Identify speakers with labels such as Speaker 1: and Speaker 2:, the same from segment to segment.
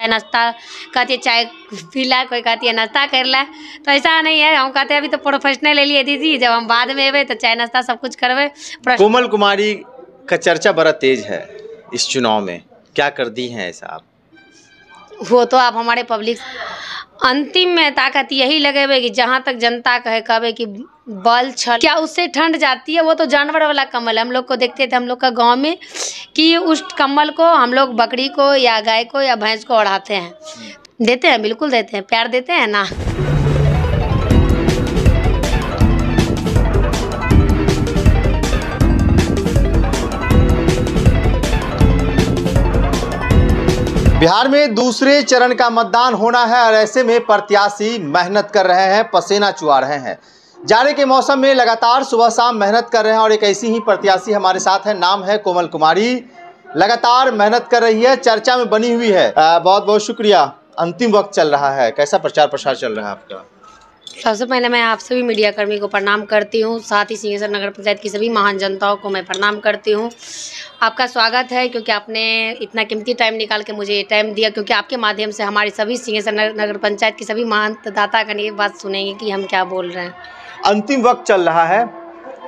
Speaker 1: चाय नाश्ता कहती है चाय ला कोई कहती है नाश्ता कर ला तो ऐसा नहीं है हम कहते हैं अभी तो प्रोफेशनल ले लिए दीदी जब हम बाद में अबे तो चाय नाश्ता सब कुछ करवे कोमल
Speaker 2: कुमारी का चर्चा बड़ा तेज है इस चुनाव में क्या कर दी हैं ऐसा आप
Speaker 1: वो तो आप हमारे पब्लिक अंतिम में ताकत यही लगेबे कि जहाँ तक जनता कहे कहे कि बल छल क्या उससे ठंड जाती है वो तो जानवर वाला कम्बल हम लोग को देखते थे हम लोग का गांव में कि उस कम्बल को हम लोग बकरी को या गाय को या भैंस को ओढ़ाते हैं देते हैं बिल्कुल देते हैं प्यार देते हैं ना
Speaker 2: बिहार में दूसरे चरण का मतदान होना है और ऐसे में प्रत्याशी मेहनत कर रहे हैं पसीना चुआ रहे हैं जाड़े के मौसम में लगातार सुबह शाम मेहनत कर रहे हैं और एक ऐसी ही प्रत्याशी हमारे साथ है नाम है कोमल कुमारी लगातार मेहनत कर रही है चर्चा में बनी हुई है आ, बहुत बहुत शुक्रिया अंतिम वक्त चल रहा है कैसा प्रचार प्रसार चल रहा है आपका
Speaker 1: सबसे पहले मैं आप सभी मीडियाकर्मी को प्रणाम करती हूँ साथ ही सिंहेश्वर नगर पंचायत की सभी महान जनताओं को मैं प्रणाम करती हूँ आपका स्वागत है क्योंकि आपने इतना कीमती टाइम निकाल के मुझे ये टाइम दिया क्योंकि आपके माध्यम से हमारी सभी सिंहेश्वर नगर पंचायत की सभी महान दाता का ये बात सुनेंगे कि हम क्या बोल
Speaker 2: रहे हैं अंतिम वक्त चल रहा है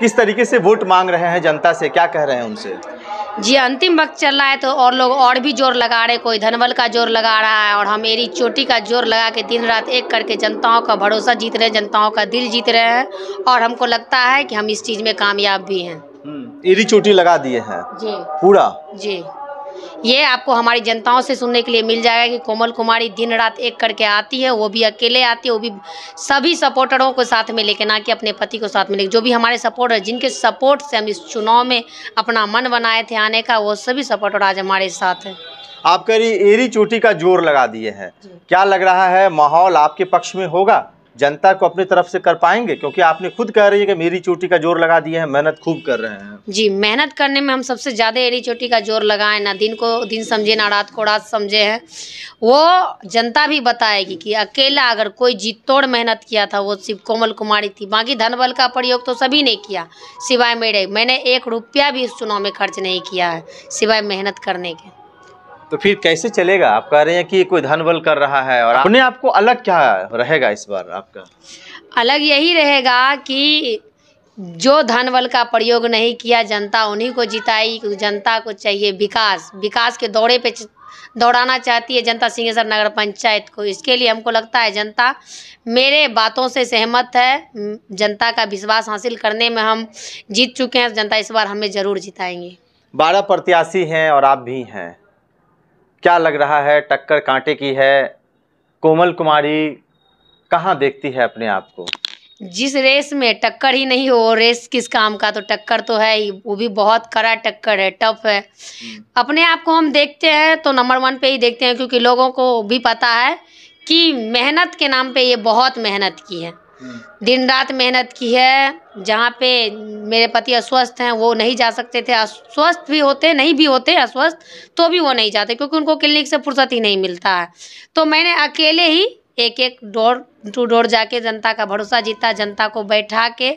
Speaker 2: किस तरीके से वोट मांग रहे हैं जनता से क्या कह रहे हैं उनसे
Speaker 1: जी अंतिम वक्त चल रहा है तो और लोग और भी जोर लगा रहे कोई धनबल का जोर लगा रहा है और हम एरी चोटी का जोर लगा के दिन रात एक करके जनताओं का भरोसा जीत रहे जनताओं का दिल जीत रहे हैं और हमको लगता है कि हम इस चीज़ में कामयाब भी हैं
Speaker 2: हम्म, एरी चोटी लगा दिए हैं जी पूरा
Speaker 1: जी ये आपको हमारी जनताओं से सुनने के लिए मिल जाएगा कि कोमल कुमारी दिन रात एक करके आती है वो भी अकेले आती है वो भी सभी सपोर्टरों को साथ में लेके ना कि अपने पति को साथ में लेके जो भी हमारे सपोर्टर जिनके सपोर्ट से हम इस चुनाव में अपना मन बनाए थे आने का वो सभी सपोर्टर आज हमारे साथ हैं
Speaker 2: आप एरी चोटी का जोर लगा दिए हैं क्या लग रहा है माहौल आपके पक्ष में होगा जनता को अपनी तरफ से कर पाएंगे क्योंकि आपने खुद कह रही है कि मेरी चोटी का जोर लगा दिया है मेहनत खूब कर रहे हैं
Speaker 1: जी मेहनत करने में हम सबसे ज़्यादा एरी चोटी का जोर लगाए ना दिन को दिन समझे ना रात को रात समझे हैं वो जनता भी बताएगी कि अकेला अगर कोई जीत तोड़ मेहनत किया था वो सिर्फ कोमल कुमारी थी बाकी धन बल का प्रयोग तो सभी ने किया सिवाय मेरे मैंने एक रुपया भी इस चुनाव में खर्च नहीं किया है सिवाय मेहनत करने के
Speaker 2: तो फिर कैसे चलेगा आप कह रहे हैं कि कोई धन बल कर रहा है और अपने आप को अलग क्या रहेगा इस बार आपका
Speaker 1: अलग यही रहेगा कि जो धन बल का प्रयोग नहीं किया जनता उन्हीं को जिताई जनता को चाहिए विकास विकास के दौरे पे दौड़ाना चाहती है जनता सिंहेश्वर नगर पंचायत को इसके लिए हमको लगता है जनता मेरे बातों से सहमत है जनता का विश्वास हासिल करने में हम जीत चुके हैं जनता इस बार हमें ज़रूर जिताएंगे
Speaker 2: बारह प्रत्याशी हैं और आप भी हैं क्या लग रहा है टक्कर कांटे की है कोमल कुमारी कहाँ देखती है अपने आप को
Speaker 1: जिस रेस में टक्कर ही नहीं हो रेस किस काम का तो टक्कर तो है ही वो भी बहुत कड़ा टक्कर है टफ है हम्म। अपने आप को हम देखते हैं तो नंबर वन पे ही देखते हैं क्योंकि लोगों को भी पता है कि मेहनत के नाम पे ये बहुत मेहनत की है दिन रात मेहनत की है जहाँ पे मेरे पति अस्वस्थ हैं वो नहीं जा सकते थे अस्वस्थ भी होते नहीं भी होते अस्वस्थ तो भी वो नहीं जाते क्योंकि उनको क्लिनिक से फुर्सत ही नहीं मिलता है तो मैंने अकेले ही एक एक डोर टू डोर जाके जनता का भरोसा जीता जनता को बैठा के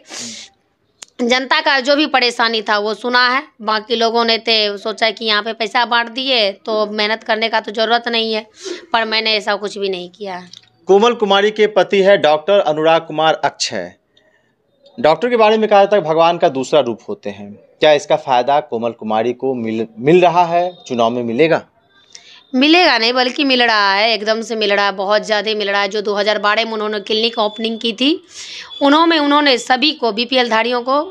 Speaker 1: जनता का जो भी परेशानी था वो सुना है बाकी लोगों ने तो सोचा कि यहाँ पे पैसा बांट दिए तो मेहनत करने का तो ज़रूरत नहीं है पर मैंने ऐसा कुछ भी नहीं किया है
Speaker 2: कोमल कुमारी के पति है डॉक्टर अनुराग कुमार अक्षय डॉक्टर के बारे में कहा जाता है भगवान का दूसरा रूप होते हैं क्या इसका फायदा कोमल कुमारी को मिल मिल रहा है चुनाव में मिलेगा
Speaker 1: मिलेगा नहीं बल्कि मिल रहा है एकदम से मिल रहा है बहुत ज़्यादा मिल रहा है जो 2012 में उन्होंने क्लिनिक ओपनिंग की थी उन्होंने उन्होंने सभी को बीपीएल धारियों को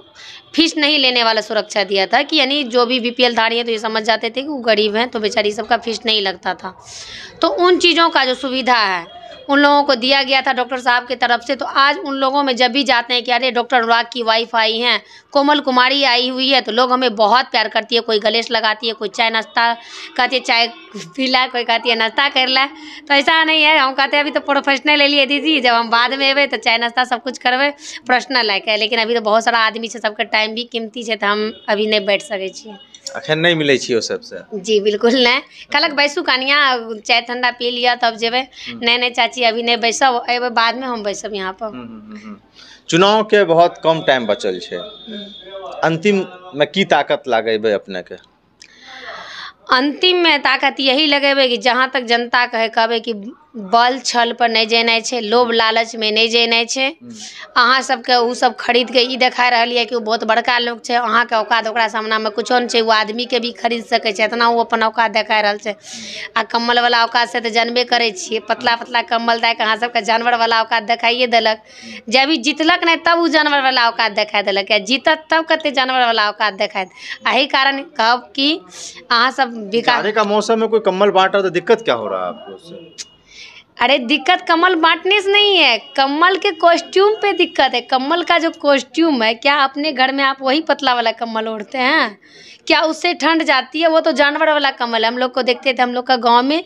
Speaker 1: फीस नहीं लेने वाला सुरक्षा दिया था कि यानी जो भी बीपीएल धारी हैं तो ये समझ जाते थे कि वो गरीब हैं तो बेचारी सबका फीस नहीं लगता था तो उन चीज़ों का जो सुविधा है उन लोगों को दिया गया था डॉक्टर साहब की तरफ से तो आज उन लोगों में जब भी जाते हैं कि अरे डॉक्टर अनुराग की वाइफ आई हैं कोमल कुमारी आई हुई है तो लोग हमें बहुत प्यार करती है कोई गलेश लगाती है कोई चाय नाश्ता कहती है चाय पी लाए कोई कहती है नाश्ता कर लाए तो ऐसा नहीं है हम कहते हैं अभी तो प्रोफेशनल ले लिए दीदी जब हम बाद में अबे तो चाय नाश्ता सब कुछ करबे पर्सनल है लेकिन अभी तो बहुत सारा आदमी से सबके टाइम भी कीमती है तो हम अभी नहीं बैठ सकें
Speaker 2: अखन नहीं मिले छियौ सबसे
Speaker 1: जी बिल्कुल नहीं कहलक बैसू कनिया चाय ठंडा पी लिया तब जेबे हम्म। नहीं नहीं चाची अभी नहीं बैसब एबे बाद में हम बैसब यहाँ पर हम्म, हम्म,
Speaker 2: चुनाव के बहुत कम टाइम बचल छे अंतिम में की ताकत लागेबे अपने के
Speaker 1: अंतिम में ताकत यही लगेबे कि जहां तक जनता कहे कहबे कि बल छल पर नहीं जेनाइ छै लोभ लालच में नहीं छै हम्म। अहाँ सबके उ सब के ई देखा रहल यऽ कि बहुत बड़का लोक छै के औकात ओकरा कुछ नहीं है छै आदमी के भी खरीद सकै छै एतना ओ अपन औकात देखा रहल छै आ कम्बलवला से तऽ जानबे करे छियै पतला पतला कम्बल दए कऽ अहाँ सबके वाला औकात देखाइए देलक जब ई जितलक नहीं तब जानवर वाला औकात देखाइ देलक आ जीतत तब कते वाला औकात देखाइत एही कारण कहब कि अहाँ सब विकास
Speaker 2: का मौसम में कोई कम्बल बांट रहा तो दिक्कत क्या हो रहा है आपको
Speaker 1: अरे दिक्कत कमल बांटने से नहीं है कमल के कॉस्ट्यूम पे दिक्कत है कमल का जो कॉस्ट्यूम है क्या अपने घर में आप वही पतला वाला कमल ओढ़ते हैं क्या उससे ठंड जाती है वो तो जानवर वाला कमल है हम लोग को देखते थे हम लोग का गांव में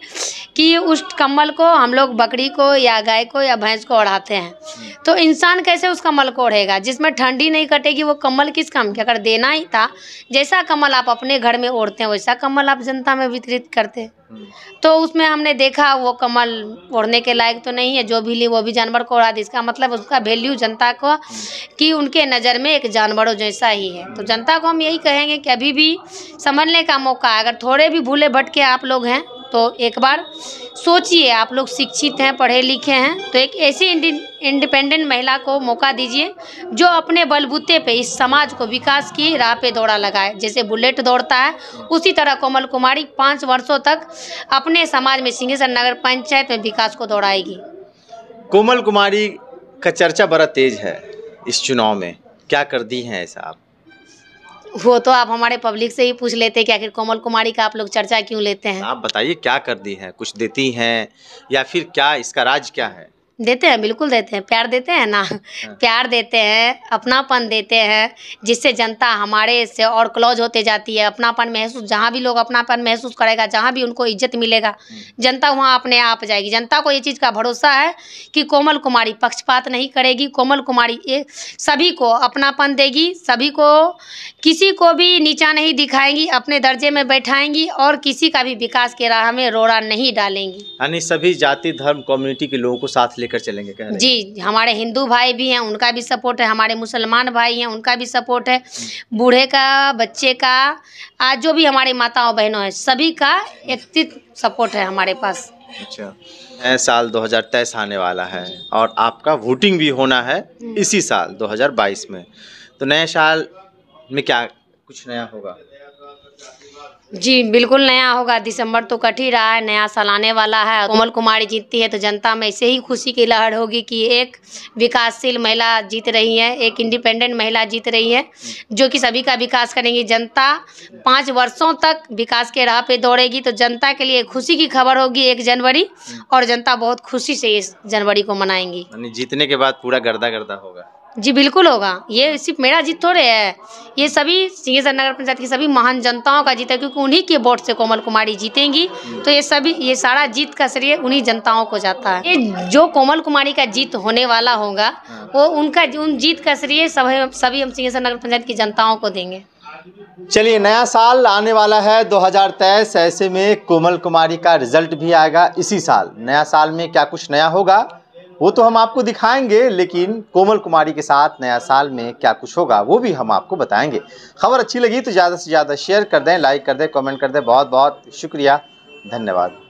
Speaker 1: कि उस कमल को हम लोग बकरी को या गाय को या भैंस को ओढ़ाते हैं तो इंसान कैसे उस कमल को ओढ़ेगा जिसमें ठंडी नहीं कटेगी वो कमल किस काम के अगर देना ही था जैसा कमल आप अपने घर में ओढ़ते हैं वैसा कमल आप जनता में वितरित करते हम्म। तो उसमें हमने देखा वो कमल ओढ़ने के लायक तो नहीं है जो भी ली वो भी जानवर को उड़ा दी इसका मतलब उसका वैल्यू जनता को हम्म। कि उनके नज़र में एक जानवरों जैसा ही है तो जनता को हम यही कहेंगे कि अभी भी समझने का मौका अगर थोड़े भी भूले भटके आप लोग हैं तो एक बार सोचिए आप लोग शिक्षित हैं पढ़े लिखे हैं तो एक ऐसी इंडिपेंडेंट महिला को मौका दीजिए जो अपने बलबूते पे इस समाज को विकास की राह पे दौड़ा लगाए जैसे बुलेट दौड़ता है उसी तरह कोमल कुमारी पाँच वर्षों तक अपने समाज में सिंहेश्वर नगर पंचायत में विकास को दौड़ाएगी
Speaker 2: कोमल कुमारी का चर्चा बड़ा तेज है इस चुनाव में क्या कर दी हैं ऐसा आप
Speaker 1: वो तो आप हमारे पब्लिक से ही पूछ लेते कि आखिर कोमल कुमारी का आप लोग चर्चा क्यों लेते हैं
Speaker 2: आप बताइए क्या कर दी है कुछ देती हैं या फिर क्या इसका राज क्या है
Speaker 1: देते हैं बिल्कुल देते हैं प्यार देते हैं ना हाँ। प्यार देते हैं अपनापन देते हैं जिससे जनता हमारे से और क्लोज होते जाती है अपनापन महसूस जहाँ भी लोग अपनापन महसूस करेगा जहाँ भी उनको इज्जत मिलेगा हाँ। जनता वहाँ अपने आप जाएगी जनता को ये चीज़ का भरोसा है कि कोमल कुमारी पक्षपात नहीं करेगी कोमल कुमारी ये सभी को अपनापन देगी सभी को किसी को भी नीचा नहीं दिखाएंगी अपने दर्जे में बैठाएंगी और किसी का भी विकास के राह में रोड़ा नहीं डालेंगी
Speaker 2: यानी सभी जाति धर्म कम्युनिटी के लोगों को साथ ले लेकर चलेंगे कह रहे
Speaker 1: जी हमारे हिंदू भाई भी हैं उनका भी सपोर्ट है हमारे मुसलमान भाई हैं उनका भी सपोर्ट है बूढ़े का बच्चे का आज जो भी हमारे माताओं बहनों हैं सभी का एकत्रित सपोर्ट है हमारे पास
Speaker 2: अच्छा साल 2023 आने वाला है और आपका वोटिंग भी होना है हम्म। इसी साल दो में तो नए साल में क्या कुछ नया होगा
Speaker 1: जी बिल्कुल नया होगा दिसंबर तो कट ही रहा है नया साल आने वाला है कोमल कुमारी जीतती है तो जनता में ऐसे ही खुशी की लहर होगी कि एक विकासशील महिला जीत रही है एक इंडिपेंडेंट महिला जीत रही है जो कि सभी का विकास करेंगी जनता पाँच वर्षों तक विकास के राह पे दौड़ेगी तो जनता के लिए खुशी की खबर होगी एक जनवरी और जनता बहुत खुशी से इस जनवरी को मनाएंगी
Speaker 2: जीतने के बाद पूरा गर्दा गर्दा होगा
Speaker 1: जी बिल्कुल होगा ये सिर्फ मेरा जीत थोड़े है ये सभी सिंहेश्वर नगर पंचायत की सभी महान जनताओं का जीत है क्योंकि उन्हीं के वोट से कोमल कुमारी जीतेंगी तो ये सभी ये सारा जीत का श्रेय उन्हीं जनताओं को जाता है ये जो कोमल कुमारी का जीत होने वाला होगा वो उनका उन जीत का श्रेय सभी सभी हम सिंहेश्वर नगर पंचायत की जनताओं को देंगे
Speaker 2: चलिए नया साल आने वाला है 2023 ऐसे में कोमल कुमारी का रिजल्ट भी आएगा इसी साल नया साल में क्या कुछ नया होगा वो तो हम आपको दिखाएंगे लेकिन कोमल कुमारी के साथ नया साल में क्या कुछ होगा वो भी हम आपको बताएंगे खबर अच्छी लगी तो ज़्यादा से ज़्यादा शेयर कर दें लाइक कर दें कमेंट कर दें बहुत बहुत शुक्रिया धन्यवाद